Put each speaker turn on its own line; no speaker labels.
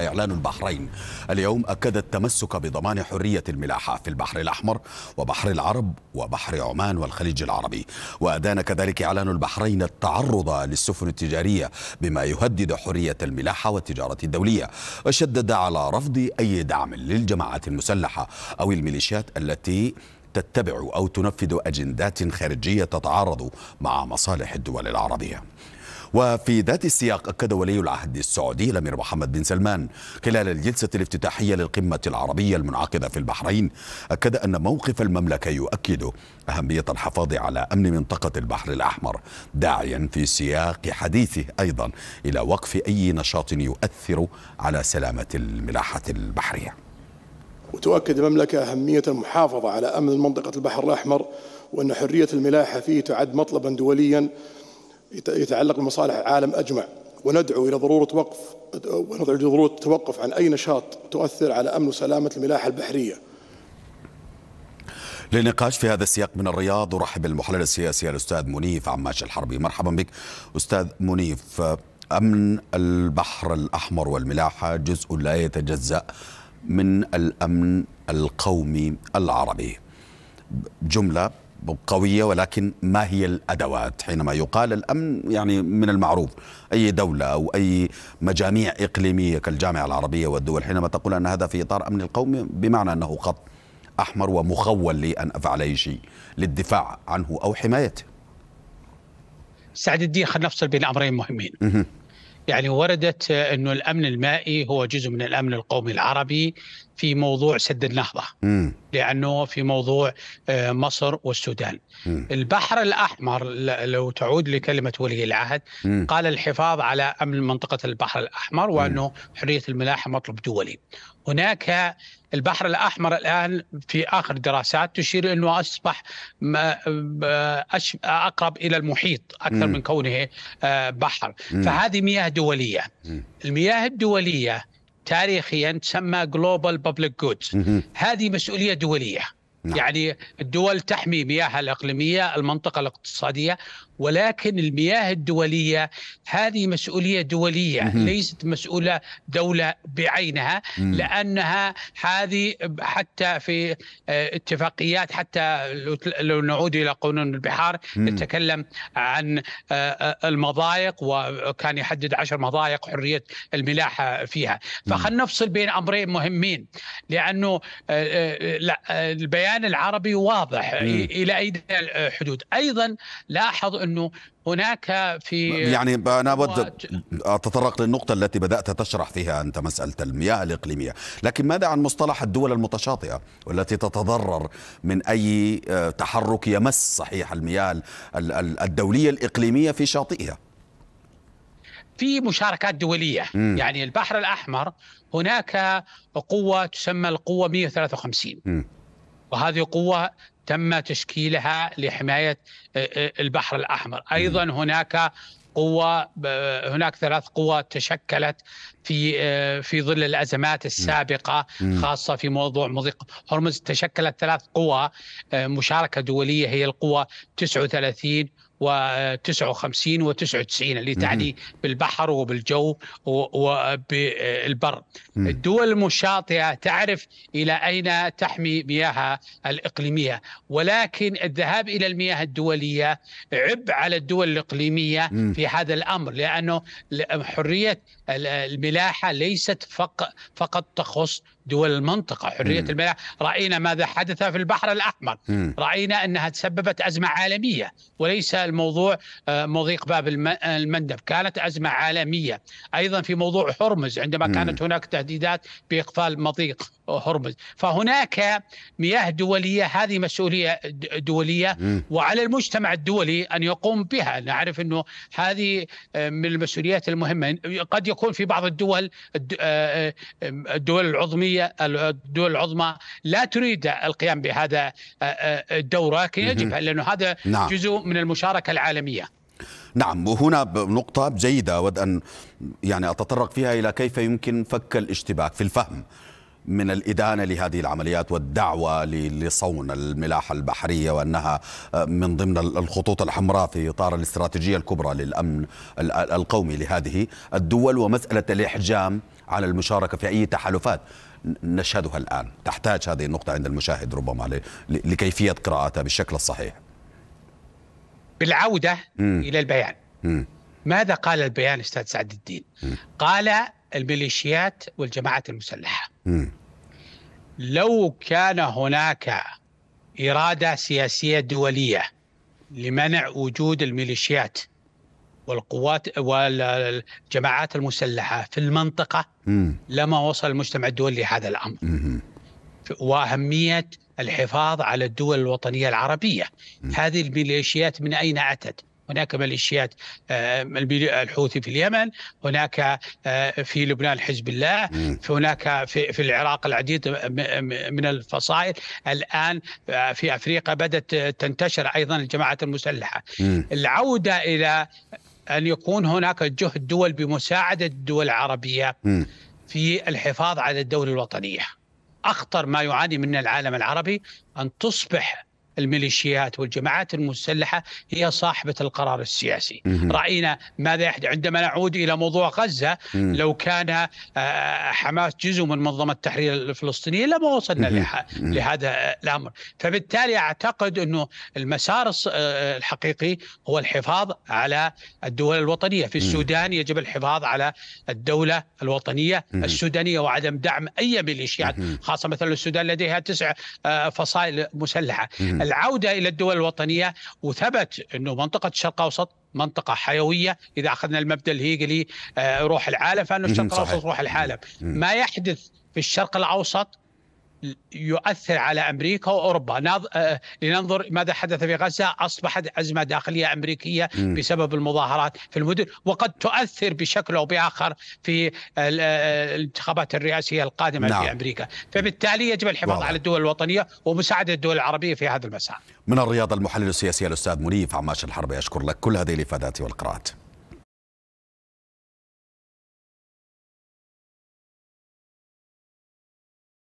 إعلان البحرين اليوم أكد التمسك بضمان حرية الملاحة في البحر الأحمر وبحر العرب وبحر عمان والخليج العربي وأدان كذلك إعلان البحرين التعرض للسفن التجارية بما يهدد حرية الملاحة والتجارة الدولية وشدد على رفض أي دعم للجماعات المسلحة أو الميليشيات التي تتبع أو تنفذ أجندات خارجية تتعارض مع مصالح الدول العربية وفي ذات السياق أكد ولي العهد السعودي الأمير محمد بن سلمان خلال الجلسة الافتتاحية للقمة العربية المنعقدة في البحرين أكد أن موقف المملكة يؤكد أهمية الحفاظ على أمن منطقة البحر الأحمر داعيا في سياق حديثه أيضا إلى وقف أي نشاط يؤثر على سلامة الملاحة البحرية وتؤكد المملكة أهمية المحافظة على أمن منطقة البحر الأحمر وأن حرية الملاحة فيه تعد مطلبا دوليا يتعلق بمصالح العالم أجمع وندعو إلى ضرورة وقف وندعو إلى ضرورة التوقف عن أي نشاط تؤثر على أمن وسلامة الملاحة البحرية للنقاش في هذا السياق من الرياض أرحب المحلل السياسي الأستاذ منيف عماش الحربي مرحبا بك أستاذ منيف أمن البحر الأحمر والملاحة جزء لا يتجزأ من الأمن القومي العربي جملة قوية ولكن ما هي الأدوات حينما يقال الأمن يعني من المعروف أي دولة أو أي مجاميع إقليمية كالجامعة العربية والدول حينما تقول أن هذا في إطار أمن القومي بمعنى أنه خط أحمر ومخول لي أن أفعل أي شيء للدفاع عنه أو حمايته سعد
الدين خلينا نفصل بين أمرين مهمين يعني وردت أنه الأمن المائي هو جزء من الأمن القومي العربي في موضوع سد النهضة لأنه في موضوع آه، مصر والسودان البحر الأحمر لو تعود لكلمة ولي العهد قال الحفاظ على أمن منطقة البحر الأحمر وأنه حرية الملاحة مطلب دولي هناك البحر الأحمر الآن في آخر دراسات تشير أنه أصبح آه، أقرب إلى المحيط أكثر من كونه آه، بحر فهذه مياه دولية المياه الدولية تاريخيا يعني تسمى جلوبال بابليك جودز هذه مسؤوليه دوليه نعم. يعني الدول تحمي مياهها الإقليمية المنطقة الاقتصادية ولكن المياه الدولية هذه مسؤولية دولية ليست مسؤولة دولة بعينها لأنها هذه حتى في آه، اتفاقيات حتى لو نعود إلى قانون البحار نتكلم عن آه، آه، المضايق وكان يحدد عشر مضايق حرية الملاحة فيها فخلنا نفصل بين أمرين مهمين لأنه البيان العربي واضح إلى أي حدود أيضا لاحظ انه هناك في يعني انا اود
اتطرق للنقطه التي بدات تشرح فيها انت مساله المياه الاقليميه، لكن ماذا عن مصطلح الدول المتشاطئه والتي تتضرر من اي آه، تحرك يمس صحيح المياه الدوليه الاقليميه في شاطئها؟
في مشاركات دوليه م. يعني البحر الاحمر هناك قوه تسمى القوه 153 م. وهذه قوة تم تشكيلها لحمايه آه، آه، البحر الاحمر، ايضا هناك قوة هناك ثلاث قوى تشكلت في آه، في ظل الأزمات السابقة خاصة في موضوع مضيق هرمز تشكلت ثلاث قوى مشاركة دولية هي القوة 39 و59 و99 اللي تعني بالبحر وبالجو وبالبر الدول المشاطئة تعرف إلى أين تحمي مياهها الإقليمية ولكن الذهاب إلى المياه الدولية عبء على الدول الإقليمية في هذا الأمر لأنه حرية الملاحة ليست فقط تخص دول المنطقة حرية مم. الملاحة رأينا ماذا حدث في البحر الأحمر مم. رأينا أنها تسببت أزمة عالمية وليس الموضوع آه، مضيق باب المندب كانت أزمة عالمية أيضا في موضوع هرمز عندما مم. كانت هناك تهديدات بإقفال مضيق هرمز فهناك مياه دولية هذه مسؤولية دولية م. وعلى المجتمع الدولي أن يقوم بها نعرف أنه هذه آه، من المسؤوليات المهمة قد يكون في بعض الدول آه، آه، الدول العظمية الدول العظمى لا تريد القيام بهذا الدور لكن يجب لأنه هذا نعم. جزء من المشاركة العالمية
نعم وهنا نقطة جيدة أود أن يعني أتطرق فيها إلى كيف يمكن فك الاشتباك في الفهم من الإدانة لهذه العمليات والدعوة لصون الملاحة البحرية وأنها آه، من ضمن الخطوط الحمراء في إطار الاستراتيجية الكبرى للأمن القومي لهذه الدول ومسألة الإحجام على المشاركة في أي تحالفات نشهدها الآن تحتاج هذه النقطة عند المشاهد ربما لكيفية قراءتها بالشكل الصحيح بالعودة م. إلى البيان م.
ماذا قال البيان أستاذ سعد الدين م. قال الميليشيات والجماعات المسلحة لو كان هناك إرادة سياسية دولية لمنع وجود الميليشيات والقوات والجماعات المسلحة في المنطقة لما وصل المجتمع الدولي لهذا الأمر وأهمية الحفاظ على الدول الوطنية العربية هذه الميليشيات من أين أتت؟ هناك ميليشيات آه، الحوثي في اليمن هناك آه، في لبنان حزب الله هناك في, العراق العديد من الفصائل الآن آه، في أفريقيا بدأت تنتشر أيضا الجماعات المسلحة العودة إلى أن يكون هناك جهد دول بمساعدة الدول العربية في الحفاظ على الدولة الوطنية أخطر ما يعاني منه العالم العربي أن تصبح الميليشيات والجماعات المسلحة هي صاحبة القرار السياسي رأينا ماذا يحدث عندما نعود إلى موضوع غزة لو كان آه، حماس جزء من منظمة التحرير الفلسطينية لما وصلنا لهذا الأمر فبالتالي أعتقد أنه المسار آه، الحقيقي هو الحفاظ على الدول الوطنية في السودان يجب الحفاظ على الدولة الوطنية السودانية وعدم دعم أي ميليشيات خاصة مثلا السودان لديها تسع آه، فصائل مسلحة العوده الى الدول الوطنيه وثبت انه منطقه الشرق الاوسط منطقة حيوية إذا أخذنا المبدأ الهيجلي آه، روح العالم فأن الشرق الأوسط روح العالم ما يحدث في الشرق الأوسط يؤثر على امريكا واوروبا آه، لننظر ماذا حدث في غزه اصبحت ازمه داخليه امريكيه بسبب المظاهرات في المدن وقد تؤثر بشكل او باخر في آه، الانتخابات الرئاسيه القادمه نعم. في امريكا فبالتالي يجب الحفاظ على الدول الوطنيه ومساعده الدول العربيه في هذا المسار
من الرياض المحلل السياسي الاستاذ منيف عماش الحرب اشكر لك كل هذه الافادات والقراءات